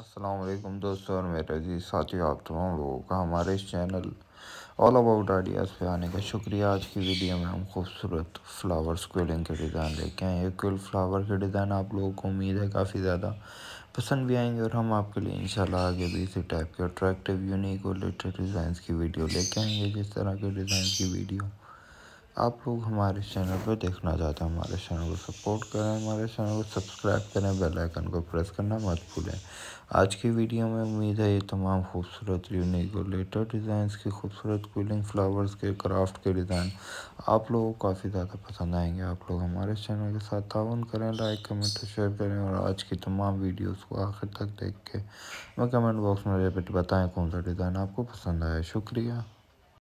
असलकुम दोस्तों और मेरे जी साथियों आप तमाम लोगों का हमारे इस चैनल ऑल अबाउट आइडियाज़ पे आने का शुक्रिया आज की वीडियो में हम खूबसूरत फ्लावर्स क्विलिंग के डिज़ाइन लेके आए हैं क्विल फ्लावर के डिज़ाइन आप लोगों को उम्मीद है काफ़ी ज़्यादा पसंद भी आएंगे और हम आपके लिए इन आगे भी इसी टाइप के अट्रैक्टिव यूनिक और लेटेस्ट डिज़ाइन की वीडियो लेके आएंगे जिस तरह के डिज़ाइन की वीडियो आप लोग हमारे चैनल पर देखना चाहते हैं हमारे चैनल को सपोर्ट करें हमारे चैनल को सब्सक्राइब करें बेल आइकन को प्रेस करना मत भूलें आज की वीडियो में उम्मीद है ये तमाम खूबसूरत यूनिक और लेटर डिज़ाइंस के खूबसूरत कूलिंग फ्लावर्स के क्राफ्ट के डिज़ाइन आप लोगों को काफ़ी ज़्यादा पसंद आएंगे आप लोग हमारे चैनल के साथ ताउन करें लाइक कमेंट और शेयर करें और आज की तमाम वीडियोज़ को आखिर तक देख के मैं कमेंट बॉक्स में बताएँ कौन सा डिज़ाइन आपको पसंद आया शुक्रिया